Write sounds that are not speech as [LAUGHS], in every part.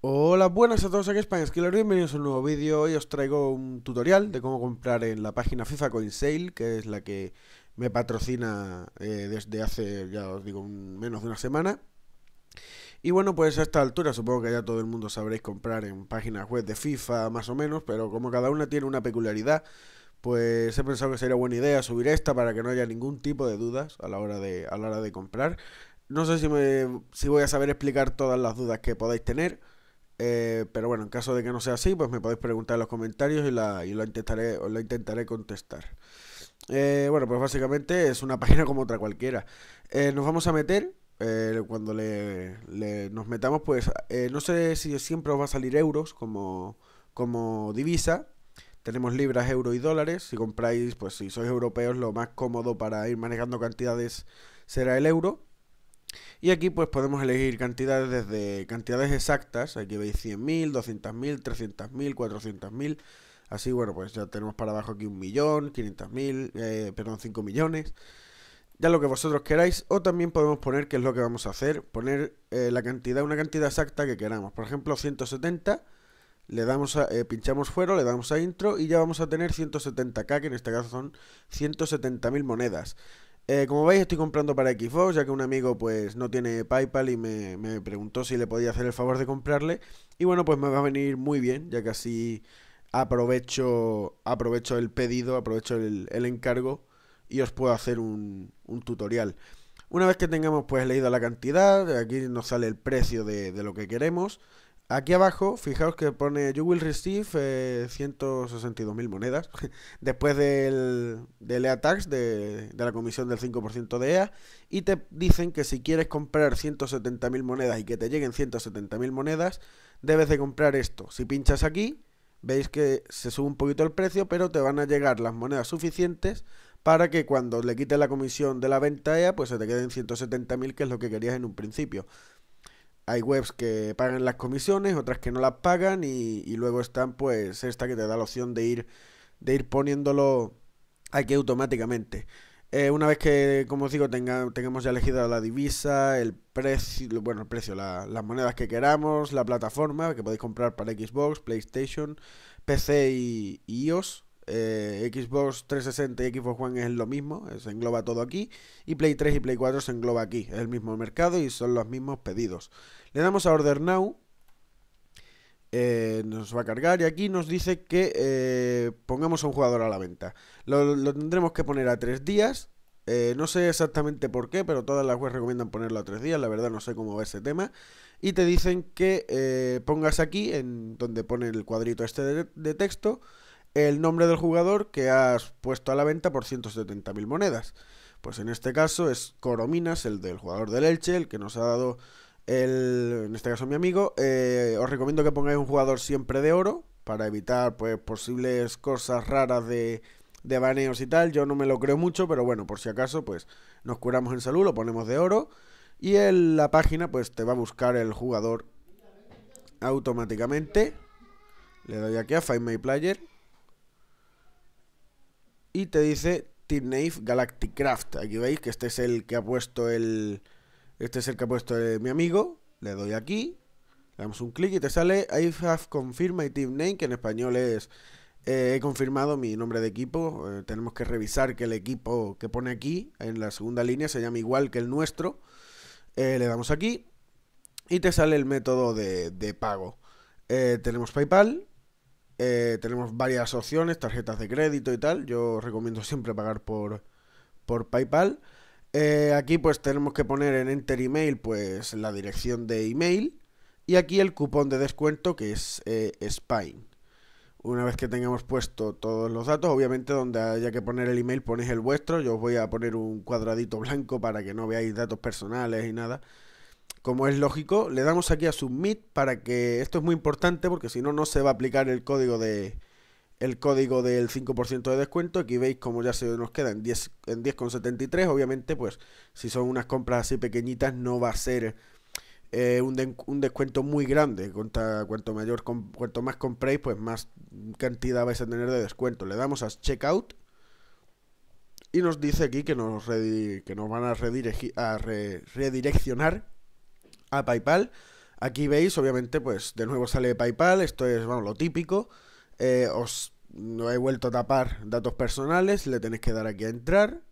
Hola, buenas a todos, aquí Spanish bienvenidos a un nuevo vídeo. Hoy os traigo un tutorial de cómo comprar en la página FIFA Coin Sale, que es la que me patrocina eh, desde hace, ya os digo, menos de una semana. Y bueno, pues a esta altura supongo que ya todo el mundo sabréis comprar en páginas web de FIFA más o menos, pero como cada una tiene una peculiaridad, pues he pensado que sería buena idea subir esta para que no haya ningún tipo de dudas a la hora de, a la hora de comprar. No sé si, me, si voy a saber explicar todas las dudas que podáis tener eh, pero bueno, en caso de que no sea así, pues me podéis preguntar en los comentarios y la, lo intentaré, os la intentaré contestar. Eh, bueno, pues básicamente es una [LAUGHS] página como otra cualquiera. Eh, nos vamos a meter. cuando nos metamos, pues no sé si siempre os va a salir euros como, como divisa. Tenemos libras, euros y dólares. Si compráis, pues si sois europeos, lo más cómodo para ir manejando cantidades será el euro. Y aquí pues podemos elegir cantidades desde cantidades exactas, aquí veis 100.000, 200.000, 300.000, 400.000, así bueno, pues ya tenemos para abajo aquí un millón, 500.000, eh, perdón, 5 millones, ya lo que vosotros queráis, o también podemos poner qué es lo que vamos a hacer, poner eh, la cantidad, una cantidad exacta que queramos, por ejemplo 170, le damos a, eh, pinchamos fuera, le damos a intro y ya vamos a tener 170k, que en este caso son 170.000 monedas. Eh, como veis estoy comprando para Xbox, ya que un amigo pues no tiene Paypal y me, preguntó si le podía hacer el favor de comprarle. Y bueno, pues me va a venir muy bien, ya que así aprovecho, aprovecho el pedido, aprovecho el, encargo y os puedo hacer un, tutorial. Una vez que tengamos pues leído la cantidad, aquí nos sale el precio de, de lo que queremos. Aquí abajo, fijaos que pone You will receive 162.000 eh, monedas [LAUGHS] después del, del EA Tax, de, de la comisión del 5% de EA. Y te dicen que si quieres comprar 170.000 monedas y que te lleguen 170.000 monedas, debes de comprar esto. Si pinchas aquí, veis que se sube un poquito el precio, pero te van a llegar las monedas suficientes para que cuando le quites la comisión de la venta EA, pues se te queden 170.000, que es lo que querías en un principio hay webs que pagan las comisiones, otras que no las pagan y, luego están pues esta que te da la opción de ir, de ir poniéndolo aquí automáticamente. Eh, una vez que, como os digo, tengamos ya elegida la divisa, el precio, bueno, el precio, las monedas que queramos, la plataforma que podéis comprar para Xbox, PlayStation, PC y iOS, eh, Xbox 360 y Xbox One es lo mismo, eh, se engloba todo aquí, y Play 3 y Play 4 se engloba aquí, es el mismo mercado y son los mismos pedidos. Le damos a Order Now, eh, nos va a cargar y aquí nos dice que pongamos a un jugador a la venta. Lo, tendremos que poner a tres días. no sé exactamente por qué, pero todas las webs recomiendan ponerlo a tres días. La verdad no sé cómo ver ese tema. Y te dicen que pongas aquí, en donde pone el cuadrito este de texto, el nombre del jugador que has puesto a la venta por 170.000 monedas. Pues en este caso es Corominas, el del jugador del Elche, el que nos ha dado en este caso mi amigo. Eh, os recomiendo que pongáis un jugador siempre de oro para evitar pues posibles cosas raras de, baneos y tal. Yo no me lo creo mucho, pero bueno, por si acaso, pues nos curamos en salud, lo ponemos de oro. Y en la página, pues te va a buscar el jugador automáticamente. Le doy aquí a Find My Player y te dice Team Nave Galactic Craft. Aquí veis que este es el que ha puesto el. Este es el que ha puesto eh, mi amigo. Le doy aquí. Le damos un clic y te sale I have confirmed my team name, que en español es eh, he confirmado mi nombre de equipo. Eh, tenemos que revisar que el equipo que pone aquí, en la segunda línea, se llama igual que el nuestro. le damos aquí y te sale el método de, de pago. tenemos PayPal, eh, tenemos varias opciones, tarjetas de crédito y tal. Yo recomiendo siempre pagar por, por PayPal. Eh, aquí pues tenemos que poner en Enter Email pues la dirección de email y aquí el cupón de descuento que es eh, Spine. Una vez que tengamos puesto todos los datos, obviamente donde haya que poner el email ponéis el vuestro. Yo os voy a poner un cuadradito blanco para que no veáis datos personales y nada como es lógico, le damos aquí a Submit para que, esto es muy importante porque si no, no se va a aplicar el código de el código del 5% de descuento, aquí veis como ya se nos queda en 10,73, obviamente pues si son unas compras así pequeñitas no va a ser eh, un, descuento muy grande. cuanto, mayor, más compréis, pues más cantidad vais a tener de descuento. Le damos a checkout y nos dice aquí que nos, que nos van a, a redireccionar a PayPal. Aquí veis, obviamente, pues de nuevo sale PayPal, esto es lo típico. Eh, os he vuelto a tapar datos personales, le tenéis que dar aquí a entrar.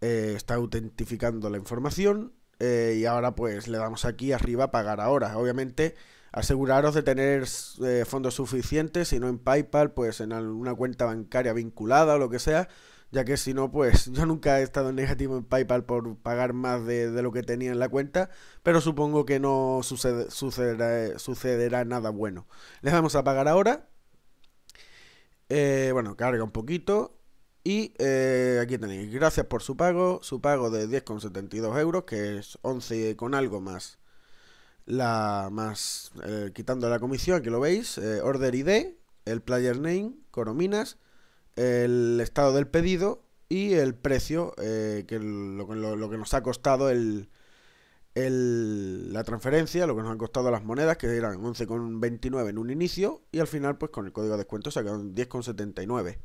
Eh, está autentificando la información. Eh, y ahora pues le damos aquí arriba a pagar ahora. Obviamente aseguraros de tener fondos suficientes, si no en PayPal, pues en alguna cuenta bancaria vinculada o lo que sea, ya que si no, pues [LAUGHS] yo nunca he estado en negativo en PayPal por pagar más de, lo que tenía en la cuenta, pero supongo que no sucederá, nada bueno. Les vamos a pagar ahora. Eh, bueno, carga un poquito. Y eh, aquí tenéis, gracias por su pago, su pago de 10,72 euros, que es 11 con algo más la más eh, quitando la comisión, aquí lo veis, Order ID, el player name, Corominas, el estado del pedido y el precio, eh, que lo, que nos ha costado el, la transferencia, lo que nos han costado las monedas, que eran 11,29 en un inicio, y al final, pues con el código de descuento se en 10,79.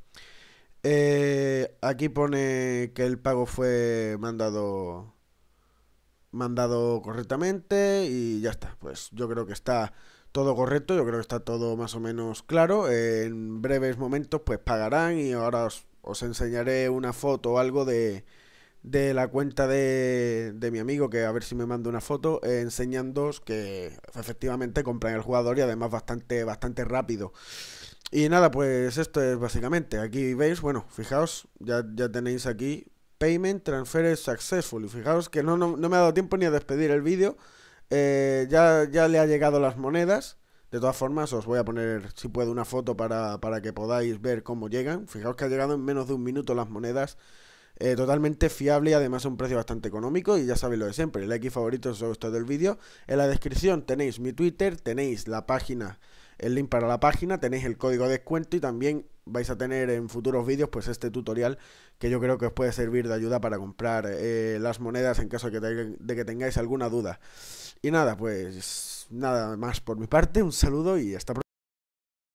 Eh, aquí pone que el pago fue mandado mandado correctamente y ya está. Pues yo creo que está todo correcto, yo creo que está todo más o menos claro. En breves momentos pues pagarán y ahora os, enseñaré una foto o algo de, de la cuenta de, de, mi amigo, que a ver si me manda una foto, eh, enseñándoos que efectivamente compran el jugador y además bastante, bastante rápido. Y nada, pues esto es básicamente. Aquí veis, bueno, fijaos, ya, ya tenéis aquí Payment Transfer Successful. Y fijaos que no, no me ha dado tiempo ni a despedir el vídeo. Eh, ya, ya le ha llegado las monedas. De todas formas, os voy a poner, si puedo, una foto para, para que podáis ver cómo llegan. Fijaos que ha llegado en menos de un minuto las monedas. Eh, totalmente fiable y además a un precio bastante económico. Y ya sabéis lo de siempre, el like favorito os ha gustado el vídeo. En la descripción tenéis mi Twitter, tenéis la página, el link para la página, tenéis el código de descuento y también vais a tener en futuros vídeos pues este tutorial que yo creo que os puede servir de ayuda para comprar eh, las monedas en caso que, de que tengáis alguna duda. Y nada, pues nada más por mi parte, un saludo y hasta pronto.